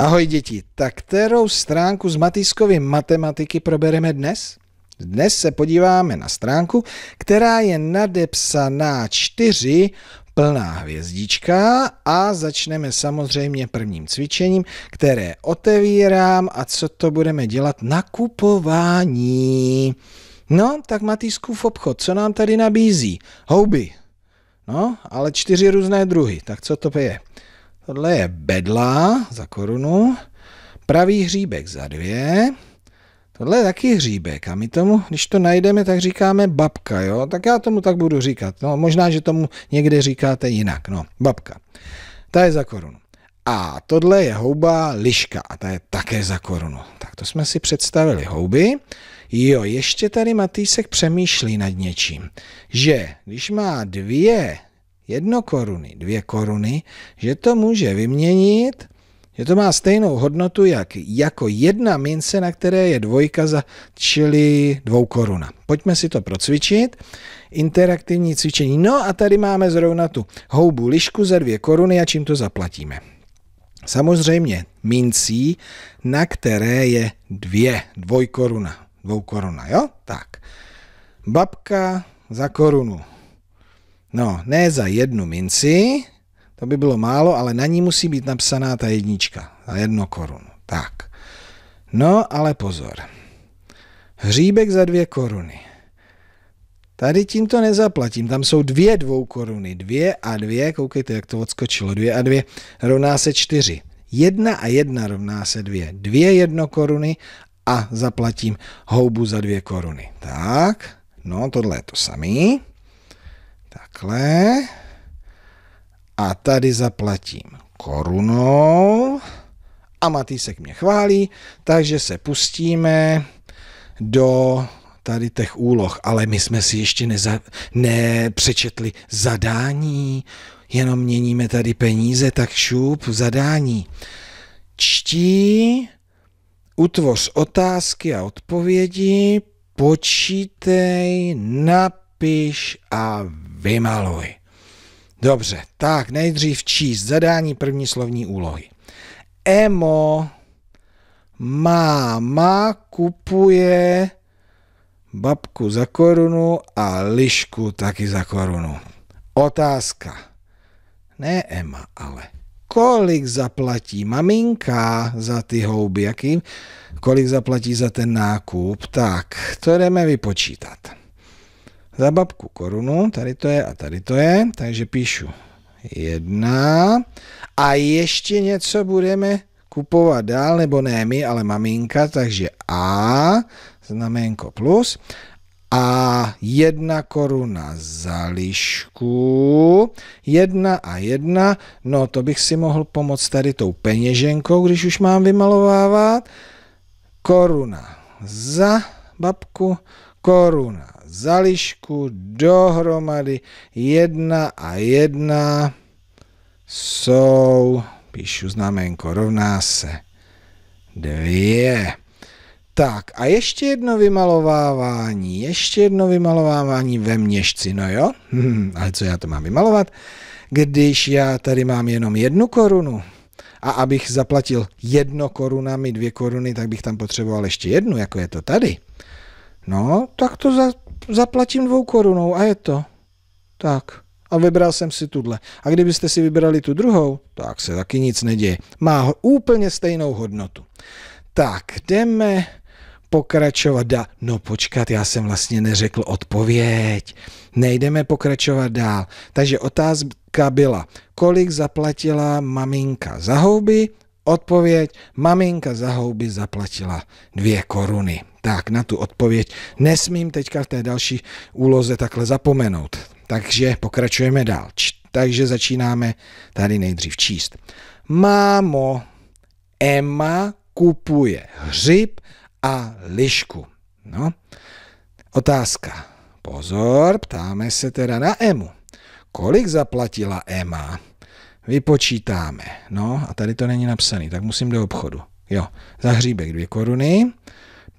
Ahoj děti, tak kterou stránku z Matiskovy matematiky probereme dnes? Dnes se podíváme na stránku, která je nadepsaná čtyři plná hvězdička a začneme samozřejmě prvním cvičením, které otevírám a co to budeme dělat? Nakupování. No, tak Matýskův obchod, co nám tady nabízí? Houby. No, ale čtyři různé druhy, tak co to je? Tohle je bedla za korunu. Pravý hříbek za dvě. Tohle je taky hříbek a my tomu, když to najdeme, tak říkáme babka, jo? Tak já tomu tak budu říkat. No, možná, že tomu někde říkáte jinak. No, babka. Ta je za korunu. A tohle je houba liška a ta je také za korunu. Tak to jsme si představili houby. Jo, ještě tady Matýsek přemýšlí nad něčím, že když má dvě jedno koruny, dvě koruny, že to může vyměnit, že to má stejnou hodnotu jak, jako jedna mince, na které je dvojka, za, čili dvou koruna. Pojďme si to procvičit. Interaktivní cvičení. No a tady máme zrovna tu houbu lišku za dvě koruny a čím to zaplatíme. Samozřejmě mincí, na které je dvě, dvojkoruna, dvou koruna, jo? Tak. Babka za korunu. No, ne za jednu minci, to by bylo málo, ale na ní musí být napsaná ta jednička za jedno korunu. Tak. No, ale pozor. Hříbek za dvě koruny. Tady tím to nezaplatím, tam jsou dvě dvou koruny. Dvě a dvě, koukejte, jak to odskočilo. Dvě a dvě rovná se čtyři. Jedna a jedna rovná se dvě. Dvě jedno koruny a zaplatím houbu za dvě koruny. Tak, no tohle je to samý. Takhle. A tady zaplatím korunou. A Matýsek mě chválí, takže se pustíme do tady těch úloh, ale my jsme si ještě neza, nepřečetli zadání, jenom měníme tady peníze, tak šup, zadání. Čtí, utvoř otázky a odpovědi, počítej, napiš a vymaluj. Dobře, tak nejdřív číst zadání první slovní úlohy. Emo, máma kupuje babku za korunu a lišku taky za korunu. Otázka. Ne Emma, ale kolik zaplatí maminka za ty houby, jaký, kolik zaplatí za ten nákup, tak to jdeme vypočítat za babku korunu, tady to je a tady to je, takže píšu jedna a ještě něco budeme kupovat dál, nebo ne my, ale maminka, takže A, znamenko plus, a jedna koruna za lišku, jedna a jedna, no to bych si mohl pomoct tady tou peněženkou, když už mám vymalovávat, koruna za babku, koruna lišku, dohromady jedna a jedna jsou, píšu znamenko, rovná se dvě. Tak a ještě jedno vymalovávání, ještě jedno vymalovávání ve měšci, no jo? hmm, ale co já to mám vymalovat, když já tady mám jenom jednu korunu? A abych zaplatil jedno korunami dvě koruny, tak bych tam potřeboval ještě jednu, jako je to tady. No, tak to za, zaplatím dvou korunou a je to. Tak. A vybral jsem si tuhle. A kdybyste si vybrali tu druhou, tak se taky nic neděje. Má úplně stejnou hodnotu. Tak, jdeme pokračovat dál. No počkat, já jsem vlastně neřekl odpověď. Nejdeme pokračovat dál. Takže otázka byla, kolik zaplatila maminka za houby? Odpověď, maminka za houby zaplatila dvě koruny. Tak na tu odpověď nesmím teďka v té další úloze takhle zapomenout. Takže pokračujeme dál. Takže začínáme tady nejdřív číst. Mámo, Emma kupuje hřib a lišku. No, otázka. Pozor, ptáme se teda na Emu. Kolik zaplatila Emma? Vypočítáme. No, a tady to není napsané, tak musím do obchodu. Jo, za hříbek dvě koruny,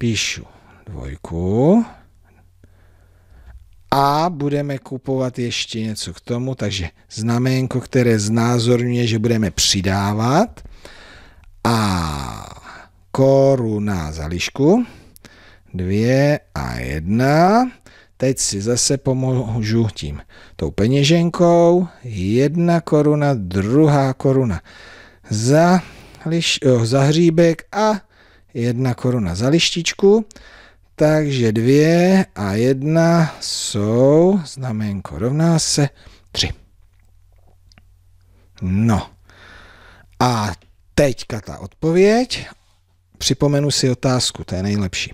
píšu dvojku a budeme kupovat ještě něco k tomu, takže znaménko, které znázorňuje, že budeme přidávat a koruna za lišku, dvě a jedna. Teď si zase pomůžu tím tou peněženkou. Jedna koruna, druhá koruna za, liš, oh, za hříbek a jedna koruna za lištičku, takže dvě a jedna jsou, znamenko rovná se tři. No a teďka ta odpověď. Připomenu si otázku, to je nejlepší.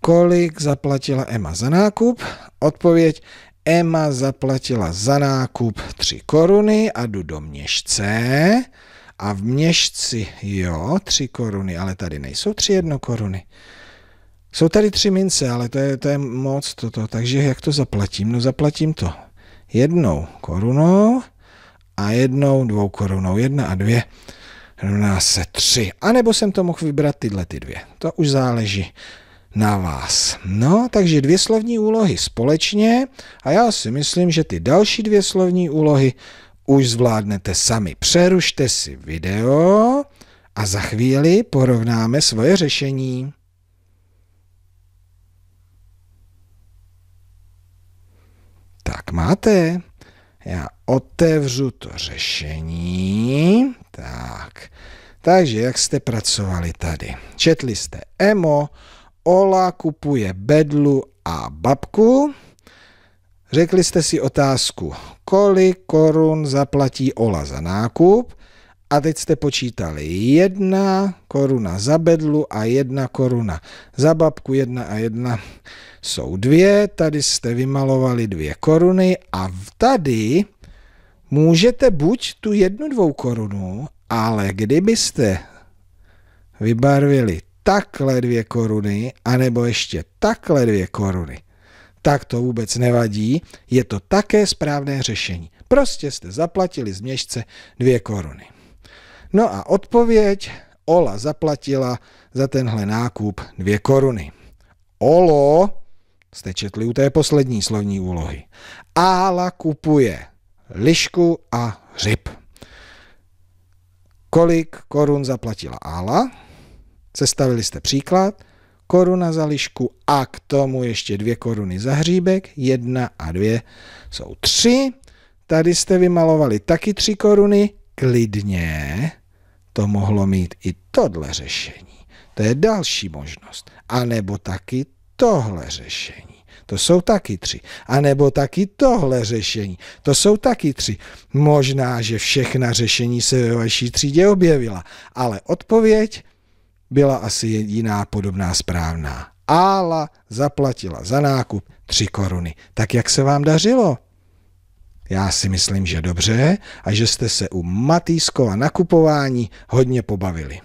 Kolik zaplatila Emma za nákup? Odpověď Emma zaplatila za nákup 3 koruny a jdu do měšce a v měšci, jo, tři koruny, ale tady nejsou tři jedno koruny. Jsou tady tři mince, ale to je, to je moc toto. Takže jak to zaplatím? No zaplatím to jednou korunou a jednou dvou korunou. Jedna a dvě rovná se tři. A nebo jsem to mohl vybrat tyhle ty dvě. To už záleží na vás. No, takže dvě slovní úlohy společně a já si myslím, že ty další dvě slovní úlohy už zvládnete sami. Přerušte si video a za chvíli porovnáme svoje řešení. Tak máte. Já otevřu to řešení. Tak. Takže jak jste pracovali tady? Četli jste Emo, Ola kupuje bedlu a babku. Řekli jste si otázku, kolik korun zaplatí Ola za nákup a teď jste počítali jedna koruna za bedlu a jedna koruna za babku, jedna a jedna jsou dvě, tady jste vymalovali dvě koruny a tady můžete buď tu jednu dvou korunu, ale kdybyste vybarvili takhle dvě koruny, anebo ještě takhle dvě koruny, tak to vůbec nevadí, je to také správné řešení. Prostě jste zaplatili z měšce dvě koruny. No a odpověď, Ola zaplatila za tenhle nákup dvě koruny. Olo jste četli u té poslední slovní úlohy. Ála kupuje lišku a hřib. Kolik korun zaplatila Ála? Sestavili jste příklad koruna za lišku a k tomu ještě dvě koruny za hříbek, jedna a dvě jsou tři. Tady jste vymalovali taky tři koruny, klidně to mohlo mít i tohle řešení. To je další možnost. A nebo taky tohle řešení. To jsou taky tři. A nebo taky tohle řešení. To jsou taky tři. Možná, že všechna řešení se ve vaší třídě objevila, ale odpověď byla asi jediná podobná správná. Ála zaplatila za nákup tři koruny. Tak jak se vám dařilo? Já si myslím, že dobře a že jste se u Matýskova nakupování hodně pobavili.